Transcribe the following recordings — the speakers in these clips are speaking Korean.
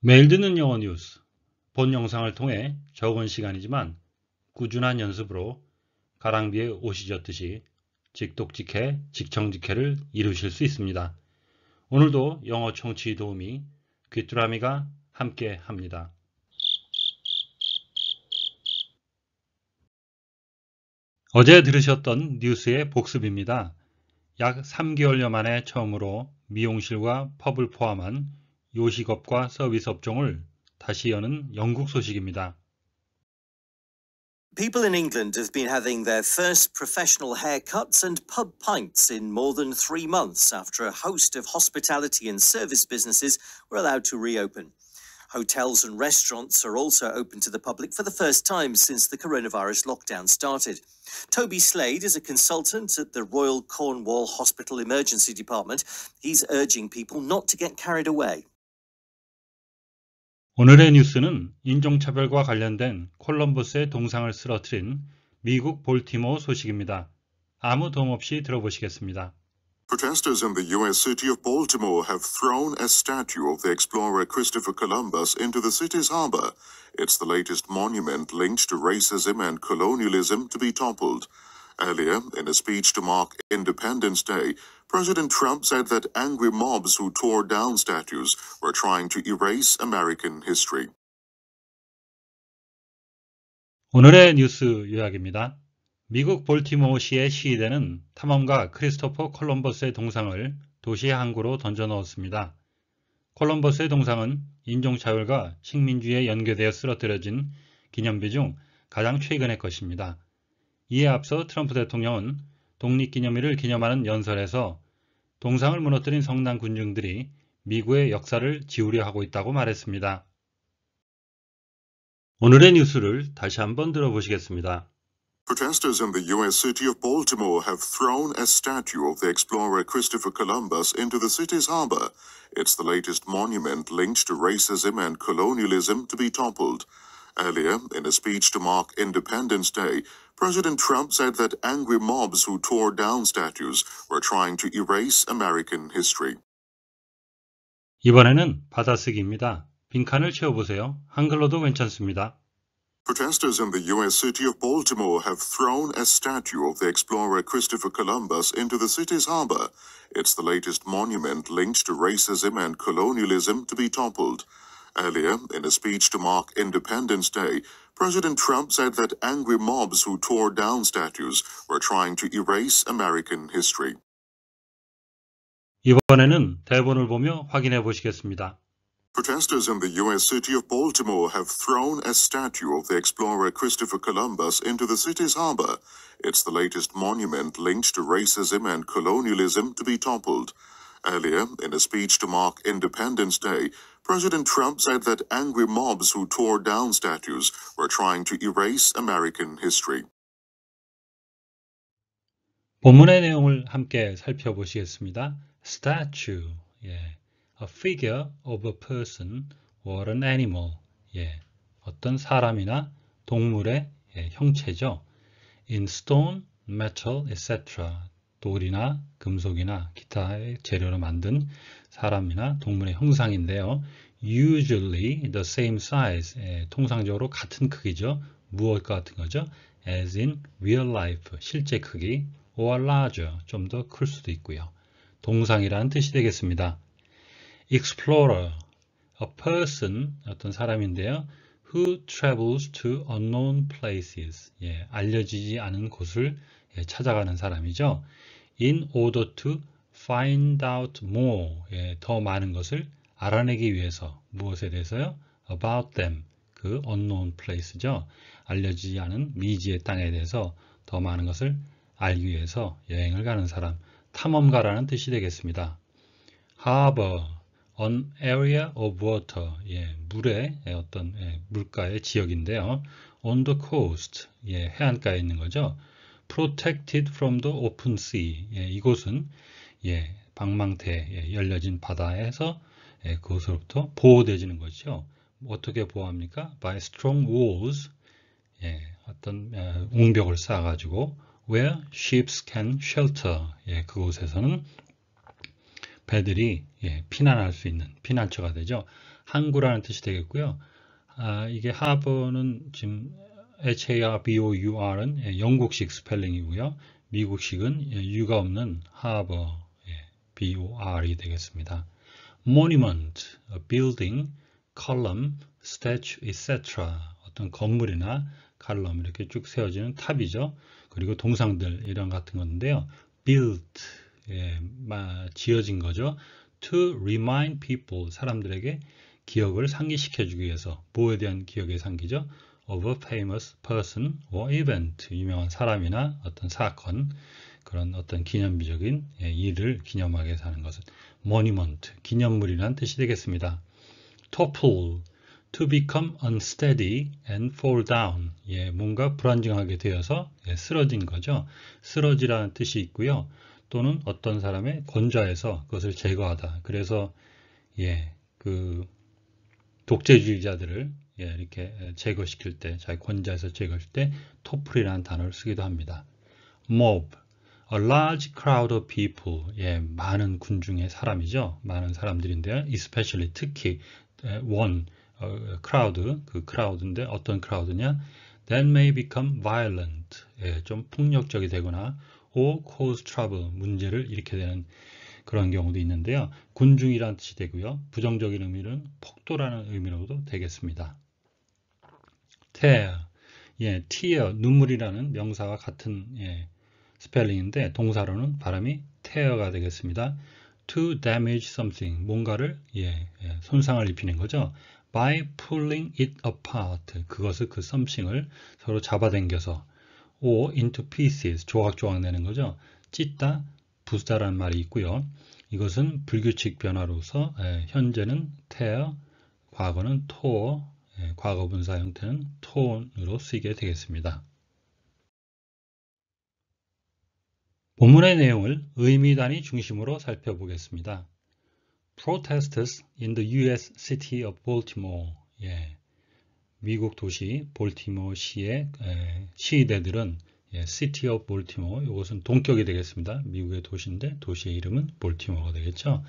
매일 듣는 영어 뉴스 본 영상을 통해 적은 시간이지만 꾸준한 연습으로 가랑비에 옷이 젖듯이 직독직해, 직청직해를 이루실 수 있습니다. 오늘도 영어 청취 도우미 귀뚜라미가 함께 합니다. 어제 들으셨던 뉴스의 복습입니다. 약 3개월여 만에 처음으로 미용실과 펍을 포함한 요식업과 서비스 업종을 다시 여는 영국 소식입니다. People in England have been having their first professional haircuts and pub pints in more than three months after a host of hospitality and service businesses were allowed to reopen. Hotels and restaurants are also open to the public for the first time since the coronavirus lockdown started. Toby Slade is a consultant at the Royal Cornwall Hospital Emergency Department. He's urging people not to get carried away. 오늘의 뉴스는 인종차별과 관련된 콜럼버스의 동상을 쓰러뜨린 미국 볼티모어 소식입니다. 아무 도움 없이 들어보시겠습니다. Protesters in the U.S. city of Baltimore have thrown a statue of the explorer Christopher Columbus into the city's harbor. It's the latest monument linked to racism and colonialism to be toppled. Earlier, in a speech to mark Independence Day, President Trump said that angry mobs who tore down statues were trying to erase American history. 오늘의 뉴스 요약입니다. 미국 볼티모어시의 시위대는 탐험가 크리스토퍼 콜럼버스의 동상을 도시의 항구로 던져 넣었습니다. 콜럼버스의 동상은 인종차별과 식민주의에 연계되어 쓰러뜨려진 기념비 중 가장 최근의 것입니다. 이에 앞서 트럼프 대통령은 독립기념일을 기념하는 연설에서 동상을 무너뜨린 성난 군중들이 미국의 역사를 지우려 하고 있다고 말했습니다. 오늘의 뉴스를 다시 한번 들어보시겠습니다. Protesters in the U.S. city of Baltimore have thrown a statue of the explorer Christopher Columbus into the city's harbor. It's the latest monument linked to racism and colonialism to be toppled. Earlier, in a speech to mark Independence Day, President Trump said that angry mobs who tore down statues were trying to erase American history. 이번에는 받아쓰기입니다. 빈칸을 채워보세요. 한글로도 괜찮습니다. Protesters in the U.S. city of Baltimore have thrown a statue of the explorer Christopher Columbus into the city's harbor. It's the latest monument linked to racism and colonialism to be toppled. Earlier, in a speech to mark Independence Day, President Trump said that angry mobs who tore down statues were trying to erase American history. 이번에는 대본을 보며 확인해 보시겠습니다. Protesters in the U.S. city of Baltimore have thrown a statue of the explorer Christopher Columbus into the city's harbor. It's the latest monument linked to racism and colonialism to be toppled. Earlier, in a speech to mark Independence Day, President Trump said that angry mobs who tore down statues were trying to erase American history. 본문의 내용을 함께 살펴보시겠습니다. Statue, 예. a figure of a person or an animal, 예. 어떤 사람이나 동물의 예, 형체죠. In stone, metal, etc. 돌이나 금속이나 기타의 재료로 만든 사람이나 동물의 형상인데요. usually the same size, 예, 통상적으로 같은 크기죠. 무엇과 같은 거죠? as in real life, 실제 크기 or larger, 좀 더 클 수도 있고요. 동상이라는 뜻이 되겠습니다. explorer, a person, 어떤 사람인데요. who travels to unknown places, 예, 알려지지 않은 곳을 예, 찾아가는 사람이죠. In order to find out more, 예, 더 많은 것을 알아내기 위해서 무엇에 대해서요? About them, 그 unknown place죠. 알려지지 않은 미지의 땅에 대해서 더 많은 것을 알기 위해서 여행을 가는 사람, 탐험가라는 뜻이 되겠습니다. Harbor, an area of water, 예, 물의 어떤 예, 물가의 지역인데요. On the coast, 예, 해안가에 있는 거죠. protected from the open sea. 예, 이곳은 예, 방망태 예, 열려진 바다에서 예, 그것으로부터 보호되지는 것이죠 어떻게 보호합니까? By strong walls, 예, 어떤 어, 웅벽을 쌓아가지고 where ships can shelter, 그곳에서는 배들이 피난할 수 있는 피난처가 되죠. 항구라는 뜻이 되겠고요. 아, 이게 하버는 지금 HARBOUR은 예, 영국식 스펠링이고요. 미국식은 예, U가 없는 harbor, 예, BOR이 되겠습니다. monument, building, column, statue, etc. 어떤 건물이나 칼럼 이렇게 쭉 세워지는 탑이죠. 그리고 동상들 이런 같은 건데요. built, 예, 지어진 거죠. to remind people, 사람들에게 기억을 상기시켜주기 위해서 뭐에 대한 기억의 상기죠? of a famous person or event 유명한 사람이나 어떤 사건 그런 어떤 기념비적인 예, 일을 기념하게 사는 것은 monument 기념물이란 뜻이 되겠습니다. topple to become unsteady and fall down 예, 뭔가 불안정하게 되어서 예, 쓰러진 거죠. 쓰러지라는 뜻이 있고요. 또는 어떤 사람의 권좌에서 그것을 제거하다. 그래서 예, 그 독재주의자들을 예, 이렇게 제거시킬 때, 자기 권자에서 제거할 때 토플이라는 단어를 쓰기도 합니다. mob, a large crowd of people, 예, 많은 군중의 사람이죠. 많은 사람들인데요. especially, 특히 one 어, crowd, 그 crowd인데 어떤 crowd냐? that may become violent, 예, 좀 폭력적이 되거나 or cause trouble, 문제를 일으켜 되는 그런 경우도 있는데요. 군중이란 뜻이 되고요. 부정적인 의미는 폭도라는 의미로도 되겠습니다. tear, 예, tear, 눈물이라는 명사와 같은 예, 스펠링인데 동사로는 발음이 tear가 되겠습니다. to damage something, 뭔가를 예, 예, 손상을 입히는 거죠. by pulling it apart, 그것을 그 something을 서로 잡아당겨서 or into pieces, 조각조각 내는 거죠. 찢다, 부수다라는 말이 있고요. 이것은 불규칙 변화로서 예, 현재는 tear, 과거는 tore, 예, 과거분사 형태는 톤으로 쓰이게 되겠습니다. 본문의 내용을 의미단위 중심으로 살펴보겠습니다. Protesters in the U.S. City of Baltimore 예, 미국 도시 볼티모시의 예, 시위대들은 예, City of Baltimore 이것은 동격이 되겠습니다. 미국의 도시인데 도시의 이름은 볼티모어가 되겠죠.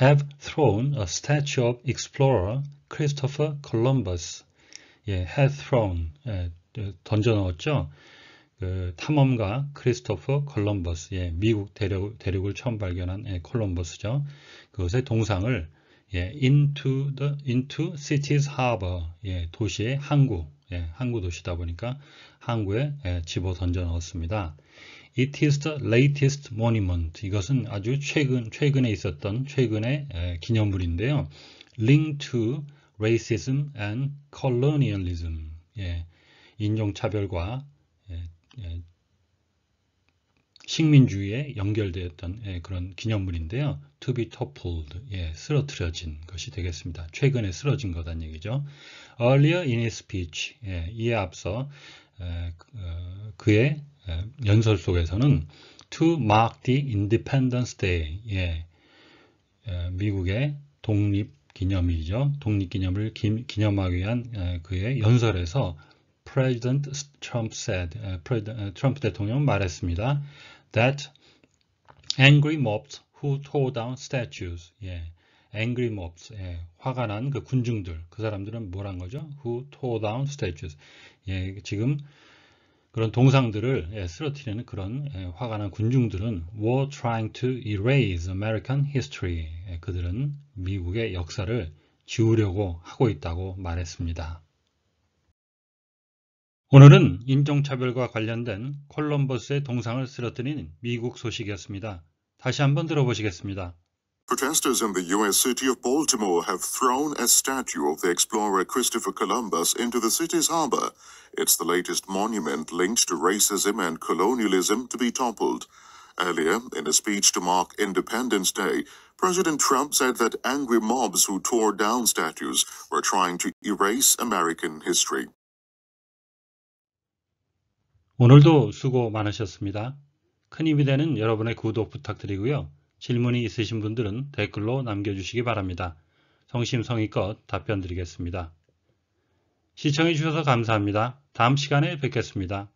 Have thrown a statue of explorer 크리스토퍼 콜럼버스 예, had thrown 예, 던져 넣었죠. 그 탐험가 크리스토퍼 콜럼버스 예, 미국 대륙, 대륙을 처음 발견한 예, 콜럼버스죠. 그것의 동상을 예, into the into c i t i s harbor 예, 도시의 항구 예, 항구 도시다 보니까 항구에 예, 집어 던져 넣었습니다. It is the latest monument. 이것은 아주 최근 최근에 있었던 최근의 예, 기념물인데요. Link to racism and colonialism. 예, 인종차별과 예, 예, 식민주의에 연결되었던 예, 그런 기념물인데요. To be toppled, 예, 쓰러뜨려진 것이 되겠습니다. 최근에 쓰러진 거단 얘기죠. Earlier in his speech, 예, 이에 앞서 에, 그의 연설 속에서는 To mark the Independence Day, 예, 에, 미국의 독립 기념일이죠. 독립기념을 기, 념하기 위한 그의 연설에서 President Trump said, 트럼프 대통령은 말했습니다. That angry mobs who tore down statues, 예, angry mobs, 예, 화가 난 그 군중들, 그 사람들은 뭐란 거죠? Who tore down statues, 예, 지금 그런 동상들을 예, 쓰러뜨리는 그런 예, 화가 난 군중들은 w a r trying to erase American history. 예, 그들은 미국의 역사를 지우려고 하고 있다고 말했습니다. 오늘은 인종차별과 관련된 콜럼버스의 동상을 쓰러뜨린 미국 소식이었습니다. 다시 한번 들어보시겠습니다. Protesters in the U.S. city of Baltimore have thrown a statue of the explorer Christopher Columbus into the city's harbor. It's the latest monument linked to racism and colonialism to be toppled. Earlier, in a speech to mark Independence Day, President Trump said that angry mobs who tore down statues were trying to erase American history. 오늘도 수고 많으셨습니다. 큰 힘이 되는 여러분의 구독 부탁드리고요. 질문이 있으신 분들은 댓글로 남겨주시기 바랍니다. 성심성의껏 답변 드리겠습니다. 시청해주셔서 감사합니다. 다음 시간에 뵙겠습니다.